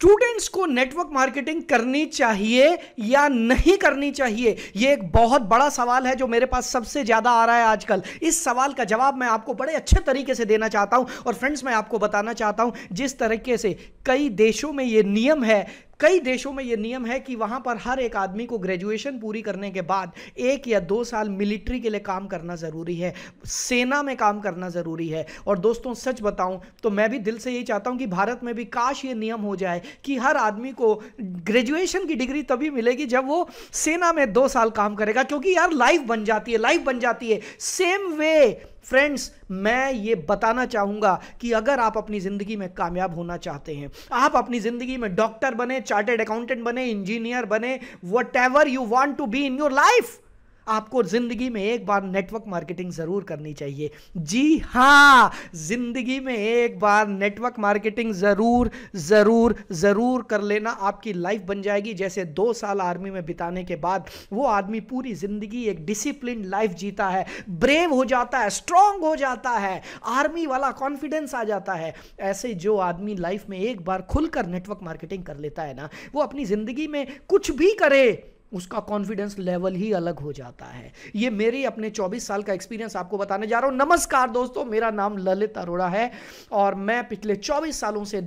students को network marketing करनी चाहिए या नहीं करनी चाहिए यह एक बहुत बड़ा सवाल है जो मेरे पास सबसे ज्यादा आ रहा है आजकल इस सवाल का जवाब मैं आपको बड़े अच्छे तरीके से देना चाहता हूं और फ्रेंड्स मैं आपको बताना चाहता हूं जिस तरीके से कई देशों में यह नियम है कई देशों में ये नियम है कि वहाँ पर हर एक आदमी को ग्रेजुएशन पूरी करने के बाद एक या दो साल मिलिट्री के लिए काम करना ज़रूरी है सेना में काम करना ज़रूरी है और दोस्तों सच बताऊं तो मैं भी दिल से यही चाहता हूं कि भारत में भी काश ये नियम हो जाए कि हर आदमी को ग्रेजुएशन की डिग्री तभी मिलेगी जब वो सेना में दो साल काम करेगा क्योंकि यार लाइफ बन जाती है लाइफ बन जाती है सेम वे फ्रेंड्स मैं ये बताना चाहूँगा कि अगर आप अपनी ज़िंदगी में कामयाब होना चाहते हैं आप अपनी ज़िंदगी में डॉक्टर बने चार्टेड अकाउंटेंट बने इंजीनियर बने whatever you want to be in your life आपको ज़िंदगी में एक बार नेटवर्क मार्केटिंग ज़रूर करनी चाहिए जी हाँ ज़िंदगी में एक बार नेटवर्क मार्केटिंग ज़रूर ज़रूर ज़रूर कर लेना आपकी लाइफ बन जाएगी जैसे दो साल आर्मी में बिताने के बाद वो आदमी पूरी ज़िंदगी एक डिसिप्लिन लाइफ जीता है ब्रेव हो जाता है स्ट्रांग हो जाता है आर्मी वाला कॉन्फिडेंस आ जाता है ऐसे जो आदमी लाइफ में एक बार खुलकर नेटवर्क मार्केटिंग कर लेता है ना वो अपनी ज़िंदगी में कुछ भी करे उसका कॉन्फिडेंस लेवल ही अलग हो जाता है ये मेरी अपने 24 साल का एक्सपीरियंस आपको बताने जा रहा हूँ नमस्कार दोस्तों मेरा नाम ललित अरोड़ा है और मैं पिछले 24 सालों से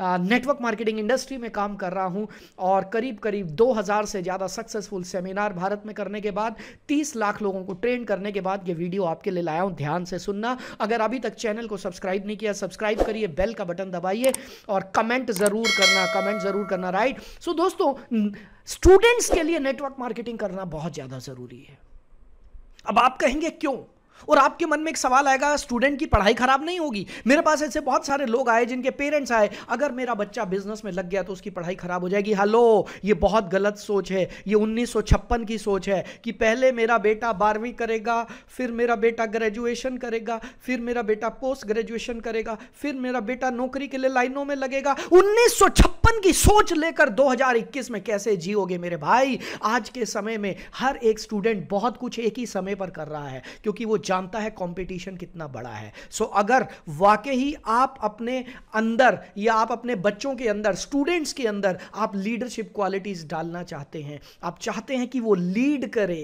नेटवर्क मार्केटिंग इंडस्ट्री में काम कर रहा हूँ और करीब करीब 2000 से ज़्यादा सक्सेसफुल सेमिनार भारत में करने के बाद 30 लाख लोगों को ट्रेन करने के बाद ये वीडियो आपके लिए लाया हूँ ध्यान से सुनना अगर अभी तक चैनल को सब्सक्राइब नहीं किया सब्सक्राइब करिए बेल का बटन दबाइए और कमेंट ज़रूर करना कमेंट ज़रूर करना राइट सो दोस्तों स्टूडेंट्स के लिए नेटवर्क मार्केटिंग करना बहुत ज़्यादा ज़रूरी है अब आप कहेंगे क्यों और आपके मन में एक सवाल आएगा स्टूडेंट की पढ़ाई खराब नहीं होगी मेरे पास ऐसे बहुत सारे लोग आए जिनके पेरेंट्स आए अगर मेरा बच्चा बिजनेस में लग गया तो उसकी पढ़ाई खराब हो जाएगी हेलो ये बहुत गलत सोच है ये उन्नीस की सोच है कि पहले मेरा बेटा बारहवीं करेगा फिर मेरा बेटा ग्रेजुएशन करेगा फिर मेरा बेटा पोस्ट ग्रेजुएशन करेगा फिर मेरा बेटा नौकरी के लिए लाइनों में लगेगा उन्नीस की सोच लेकर 2021 में कैसे जियोगे मेरे भाई आज के समय में हर एक स्टूडेंट बहुत कुछ एक ही समय पर कर रहा है क्योंकि वो जानता है कंपटीशन कितना बड़ा है सो so, अगर वाकई ही आप अपने अंदर या आप अपने बच्चों के अंदर स्टूडेंट्स के अंदर आप लीडरशिप क्वालिटीज़ डालना चाहते हैं आप चाहते हैं कि वो लीड करे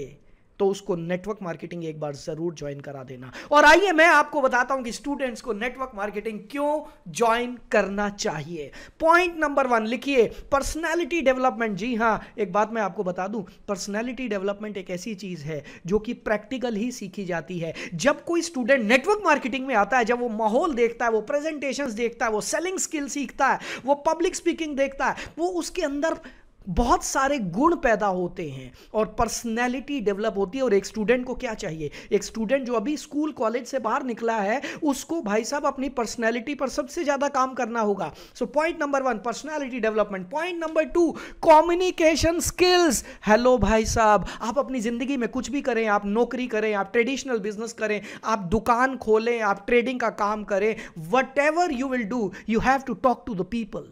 तो उसको नेटवर्क मार्केटिंग एक बार ज़रूर ज्वाइन करा देना और आइए मैं आपको बताता हूं कि स्टूडेंट्स को नेटवर्क मार्केटिंग क्यों ज्वाइन करना चाहिए पॉइंट नंबर वन लिखिए पर्सनैलिटी डेवलपमेंट जी हाँ एक बात मैं आपको बता दूं पर्सनैलिटी डेवलपमेंट एक ऐसी चीज़ है जो कि प्रैक्टिकल ही सीखी जाती है जब कोई स्टूडेंट नेटवर्क मार्केटिंग में आता है जब वो माहौल देखता है वो प्रेजेंटेशन देखता है वो सेलिंग स्किल सीखता है वो पब्लिक स्पीकिंग देखता है वो उसके अंदर बहुत सारे गुण पैदा होते हैं और पर्सनैलिटी डेवलप होती है और एक स्टूडेंट को क्या चाहिए एक स्टूडेंट जो अभी स्कूल कॉलेज से बाहर निकला है उसको भाई साहब अपनी पर्सनैलिटी पर सबसे ज़्यादा काम करना होगा so point number one personality development point number two communication skills hello भाई साहब आप अपनी ज़िंदगी में कुछ भी करें आप नौकरी करें आप ट्रेडिशनल बिजनेस करें आप दुकान खोलें आप ट्रेडिंग का काम करें whatever you will do you have to talk to the people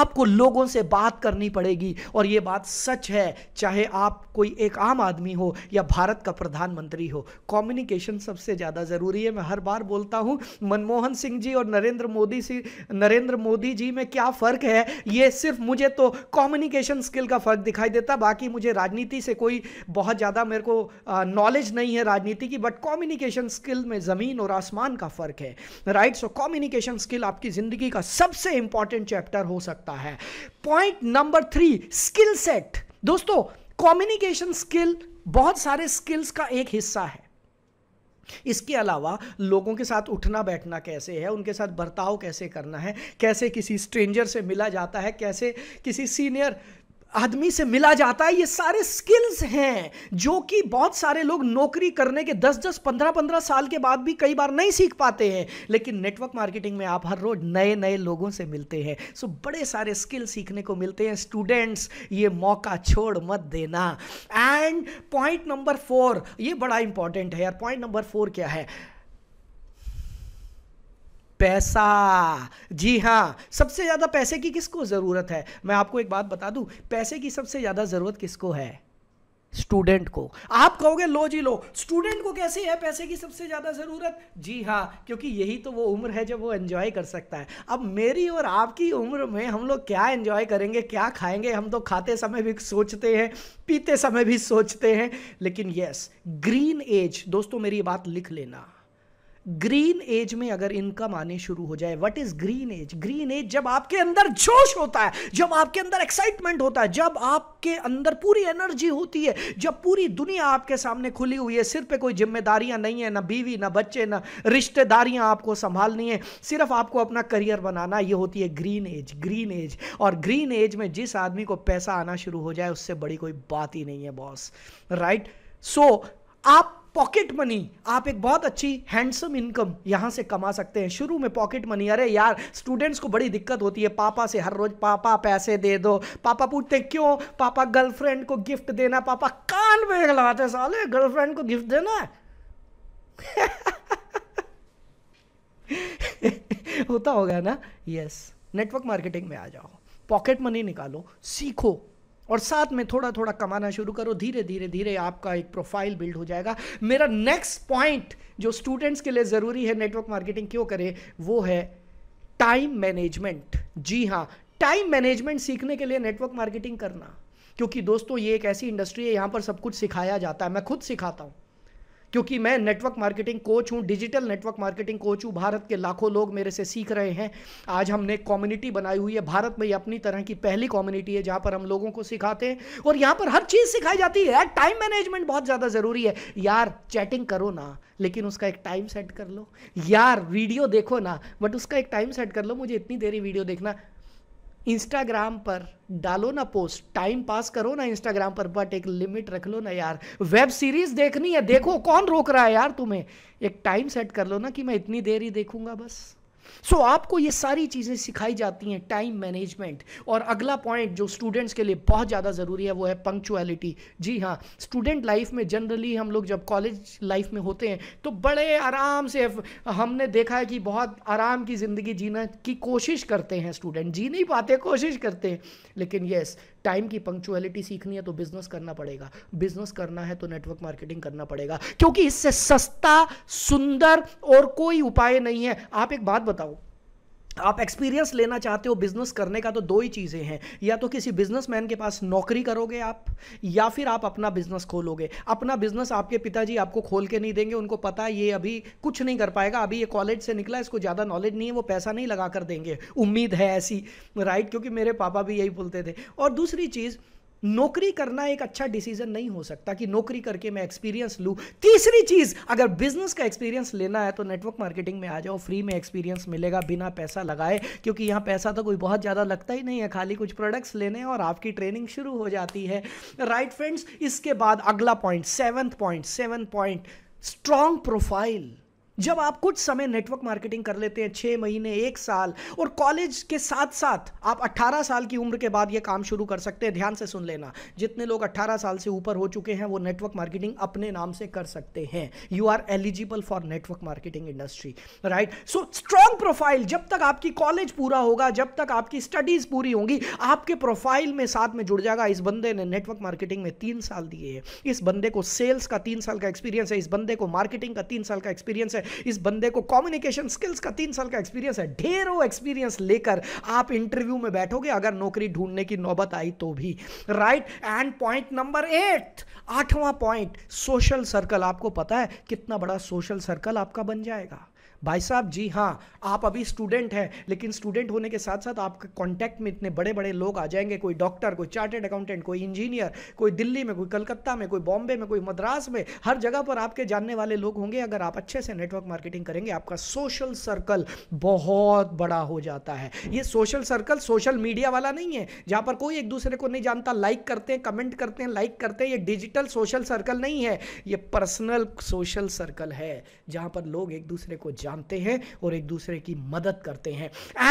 आपको लोगों से बात करनी पड़ेगी और ये बात सच है चाहे आप कोई एक आम आदमी हो या भारत का प्रधानमंत्री हो कम्युनिकेशन सबसे ज़्यादा ज़रूरी है मैं हर बार बोलता हूँ मनमोहन सिंह जी और नरेंद्र मोदी से नरेंद्र मोदी जी में क्या फ़र्क है ये सिर्फ मुझे तो कम्युनिकेशन स्किल का फ़र्क दिखाई देता बाकी मुझे राजनीति से कोई बहुत ज़्यादा मेरे को नॉलेज नहीं है राजनीति की बट कम्युनिकेशन स्किल में ज़मीन और आसमान का फ़र्क है राइट सो कम्युनिकेशन स्किल आपकी ज़िंदगी का सबसे इंपॉर्टेंट चैप्टर हो सकता है point number three skill set दोस्तों कम्युनिकेशन स्किल बहुत सारे स्किल्स का एक हिस्सा है इसके अलावा लोगों के साथ उठना बैठना कैसे है उनके साथ बर्ताव कैसे करना है कैसे किसी स्ट्रेंजर से मिला जाता है कैसे किसी सीनियर आदमी से मिला जाता है ये सारे स्किल्स हैं जो कि बहुत सारे लोग नौकरी करने के 10-10, 15-15 साल के बाद भी कई बार नहीं सीख पाते हैं लेकिन नेटवर्क मार्केटिंग में आप हर रोज नए नए लोगों से मिलते हैं सो बड़े सारे स्किल सीखने को मिलते हैं स्टूडेंट्स ये मौका छोड़ मत देना एंड पॉइंट नंबर फोर ये बड़ा इंपॉर्टेंट है यार पॉइंट नंबर फोर क्या है पैसा जी हाँ सबसे ज़्यादा पैसे की किसको ज़रूरत है मैं आपको एक बात बता दूं पैसे की सबसे ज़्यादा ज़रूरत किसको है स्टूडेंट को आप कहोगे लो जी लो स्टूडेंट को कैसे है पैसे की सबसे ज़्यादा ज़रूरत जी हाँ क्योंकि यही तो वो उम्र है जब वो एंजॉय कर सकता है अब मेरी और आपकी उम्र में हम लोग क्या एंजॉय करेंगे क्या खाएंगे हम तो खाते समय भी सोचते हैं पीते समय भी सोचते हैं लेकिन यस ग्रीन एज दोस्तों मेरी बात लिख लेना ग्रीन एज में अगर इनकम आने शुरू हो जाए what is green edge green edge जब आपके अंदर जोश होता है जब आपके अंदर एक्साइटमेंट होता है जब आपके अंदर पूरी एनर्जी होती है जब पूरी दुनिया आपके सामने खुली हुई है सिर पे कोई जिम्मेदारियां नहीं है ना बीवी ना बच्चे ना रिश्तेदारियां आपको संभालनी है सिर्फ आपको अपना करियर बनाना ये होती है ग्रीन एज ग्रीन एज और ग्रीन एज में जिस आदमी को पैसा आना शुरू हो जाए उससे बड़ी कोई बात ही नहीं है बॉस राइट सो आप पॉकेट मनी आप एक बहुत अच्छी हैंडसम इनकम यहाँ से कमा सकते हैं शुरू में पॉकेट मनी अरे यार स्टूडेंट्स को बड़ी दिक्कत होती है पापा से हर रोज पापा पैसे दे दो पापा पूछते क्यों पापा गर्लफ्रेंड को गिफ्ट देना पापा कान में लगाते साले गर्लफ्रेंड को गिफ्ट देना है होता होगा ना यस नेटवर्क मार्केटिंग में आ जाओ पॉकेट मनी निकालो सीखो और साथ में थोड़ा थोड़ा कमाना शुरू करो धीरे धीरे धीरे आपका एक प्रोफाइल बिल्ड हो जाएगा मेरा नेक्स्ट पॉइंट जो स्टूडेंट्स के लिए ज़रूरी है नेटवर्क मार्केटिंग क्यों करें वो है टाइम मैनेजमेंट जी हाँ टाइम मैनेजमेंट सीखने के लिए नेटवर्क मार्केटिंग करना क्योंकि दोस्तों ये एक ऐसी इंडस्ट्री है यहाँ पर सब कुछ सिखाया जाता है मैं खुद सिखाता हूँ क्योंकि मैं नेटवर्क मार्केटिंग कोच हूँ डिजिटल नेटवर्क मार्केटिंग कोच हूँ भारत के लाखों लोग मेरे से सीख रहे हैं आज हमने कम्युनिटी बनाई हुई है भारत में ये अपनी तरह की पहली कम्युनिटी है जहाँ पर हम लोगों को सिखाते हैं और यहाँ पर हर चीज़ सिखाई जाती है टाइम मैनेजमेंट बहुत ज़्यादा ज़रूरी है यार चैटिंग करो ना लेकिन उसका एक टाइम सेट कर लो यार वीडियो देखो ना बट उसका एक टाइम सेट कर लो मुझे इतनी देरी वीडियो देखना इंस्टाग्राम पर डालो ना पोस्ट टाइम पास करो ना इंस्टाग्राम पर बट एक लिमिट रख लो ना यार वेब सीरीज देखनी है देखो कौन रोक रहा है यार तुम्हें एक टाइम सेट कर लो ना कि मैं इतनी देर ही देखूंगा बस सो so, आपको ये सारी चीज़ें सिखाई जाती हैं टाइम मैनेजमेंट और अगला पॉइंट जो स्टूडेंट्स के लिए बहुत ज़्यादा ज़रूरी है वो है पंक्चुअलिटी जी हाँ स्टूडेंट लाइफ में जनरली हम लोग जब कॉलेज लाइफ में होते हैं तो बड़े आराम से हमने देखा है कि बहुत आराम की ज़िंदगी जीना की कोशिश करते हैं स्टूडेंट जी नहीं पाते कोशिश करते हैं लेकिन येस टाइम की पंक्चुअलिटी सीखनी है तो बिज़नेस करना पड़ेगा बिज़नेस करना है तो नेटवर्क मार्केटिंग करना पड़ेगा क्योंकि इससे सस्ता सुंदर और कोई उपाय नहीं है आप एक बात बताओ आप एक्सपीरियंस लेना चाहते हो बिजनेस करने का तो दो ही चीज़ें हैं या तो किसी बिजनेसमैन के पास नौकरी करोगे आप या फिर आप अपना बिजनेस खोलोगे अपना बिजनेस आपके पिताजी आपको खोल के नहीं देंगे उनको पता ये अभी कुछ नहीं कर पाएगा अभी ये कॉलेज से निकला इसको ज़्यादा नॉलेज नहीं है वो पैसा नहीं लगा कर देंगे उम्मीद है ऐसी राइट क्योंकि मेरे पापा भी यही बोलते थे और दूसरी चीज़ नौकरी करना एक अच्छा डिसीजन नहीं हो सकता कि नौकरी करके मैं एक्सपीरियंस लूँ तीसरी चीज़ अगर बिजनेस का एक्सपीरियंस लेना है तो नेटवर्क मार्केटिंग में आ जाओ फ्री में एक्सपीरियंस मिलेगा बिना पैसा लगाए क्योंकि यहाँ पैसा तो कोई बहुत ज़्यादा लगता ही नहीं है खाली कुछ प्रोडक्ट्स लेने और आपकी ट्रेनिंग शुरू हो जाती है राइट फ्रेंड्स इसके बाद अगला point seventh point seven point strong profile जब आप कुछ समय नेटवर्क मार्केटिंग कर लेते हैं छः महीने एक साल और कॉलेज के साथ साथ आप 18 साल की उम्र के बाद ये काम शुरू कर सकते हैं ध्यान से सुन लेना जितने लोग 18 साल से ऊपर हो चुके हैं वो नेटवर्क मार्केटिंग अपने नाम से कर सकते हैं you are eligible for network marketing industry right so strong profile जब तक आपकी कॉलेज पूरा होगा जब तक आपकी स्टडीज पूरी होंगी आपके प्रोफाइल में साथ में जुड़ जाएगा इस बंदे ने नेटवर्क मार्केटिंग में तीन साल दिए हैं इस बंदे को सेल्स का तीन साल का एक्सपीरियंस है इस बंदे को मार्केटिंग का तीन साल का एक्सपीरियंस है है इस बंदे को कम्युनिकेशन स्किल्स का तीन साल का एक्सपीरियंस है ढेरों एक्सपीरियंस लेकर आप इंटरव्यू में बैठोगे अगर नौकरी ढूंढने की नौबत आई तो भी right and point number eight आठवां पॉइंट सोशल सर्कल आपको पता है कितना बड़ा सोशल सर्कल आपका बन जाएगा भाई साहब जी हाँ आप अभी स्टूडेंट हैं लेकिन स्टूडेंट होने के साथ साथ आपके कांटेक्ट में इतने बड़े बड़े लोग आ जाएंगे कोई डॉक्टर कोई चार्टेड अकाउंटेंट कोई इंजीनियर कोई दिल्ली में कोई कलकत्ता में कोई बॉम्बे में कोई मद्रास में हर जगह पर आपके जानने वाले लोग होंगे अगर आप अच्छे से नेटवर्क मार्केटिंग करेंगे आपका सोशल सर्कल बहुत बड़ा हो जाता है ये सोशल सर्कल सोशल मीडिया वाला नहीं है जहाँ पर कोई एक दूसरे को नहीं जानता लाइक करते हैं कमेंट करते हैं लाइक करते हैं ये डिजिटल सोशल सर्कल नहीं है ये पर्सनल सोशल सर्कल है जहाँ पर लोग एक दूसरे को जानते हैं और एक दूसरे की मदद करते हैं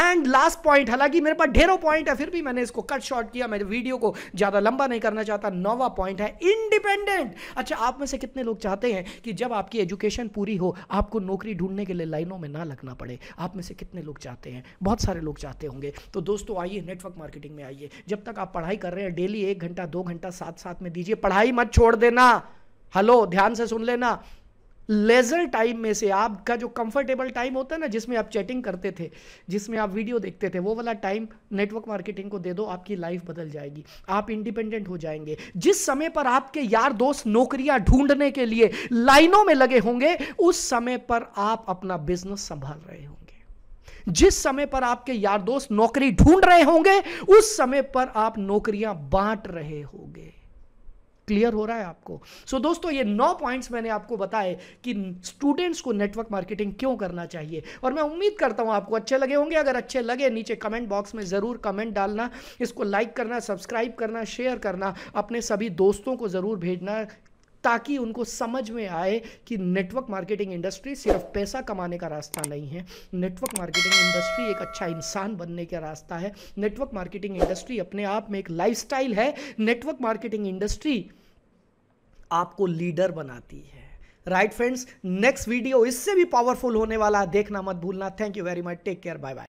एंड लास्ट पॉइंट हालांकि मेरे पास ढेरों पॉइंट है फिर भी मैंने इसको कट शॉर्ट किया मैं वीडियो को ज़्यादा लंबा नहीं करना चाहता नौवा पॉइंट है इंडिपेंडेंट अच्छा आप में से कितने लोग चाहते हैं कि जब आपकी एजुकेशन पूरी हो आपको नौकरी ढूंढने के लिए लाइनों में ना लगना पड़े आप में से कितने लोग चाहते हैं बहुत सारे लोग चाहते होंगे तो दोस्तों आइए नेटवर्क मार्केटिंग में आइए जब तक आप पढ़ाई कर रहे हैं डेली एक घंटा दो घंटा साथ साथ में दीजिए पढ़ाई मत छोड़ देना हेलो ध्यान से सुन लेना लेजर टाइम में से आपका जो कंफर्टेबल टाइम होता है ना जिसमें आप चैटिंग करते थे जिसमें आप वीडियो देखते थे वो वाला टाइम नेटवर्क मार्केटिंग को दे दो आपकी लाइफ बदल जाएगी आप इंडिपेंडेंट हो जाएंगे जिस समय पर आपके यार दोस्त नौकरियां ढूंढने के लिए लाइनों में लगे होंगे उस समय पर आप अपना बिजनेस संभाल रहे होंगे जिस समय पर आपके यार दोस्त नौकरी ढूंढ रहे होंगे उस समय पर आप नौकरियां बांट रहे होंगे क्लियर हो रहा है आपको सो so, दोस्तों ये नौ पॉइंट्स मैंने आपको बताए कि स्टूडेंट्स को नेटवर्क मार्केटिंग क्यों करना चाहिए और मैं उम्मीद करता हूँ आपको अच्छे लगे होंगे अगर अच्छे लगे नीचे कमेंट बॉक्स में ज़रूर कमेंट डालना इसको लाइक करना सब्सक्राइब करना शेयर करना अपने सभी दोस्तों को ज़रूर भेजना ताकि उनको समझ में आए कि नेटवर्क मार्केटिंग इंडस्ट्री सिर्फ पैसा कमाने का रास्ता नहीं है नेटवर्क मार्केटिंग इंडस्ट्री एक अच्छा इंसान बनने का रास्ता है नेटवर्क मार्केटिंग इंडस्ट्री अपने आप में एक लाइफस्टाइल है नेटवर्क मार्केटिंग इंडस्ट्री आपको लीडर बनाती है राइट फ्रेंड्स नेक्स्ट वीडियो इससे भी पावरफुल होने वाला है देखना मत भूलना thank you very much take care bye bye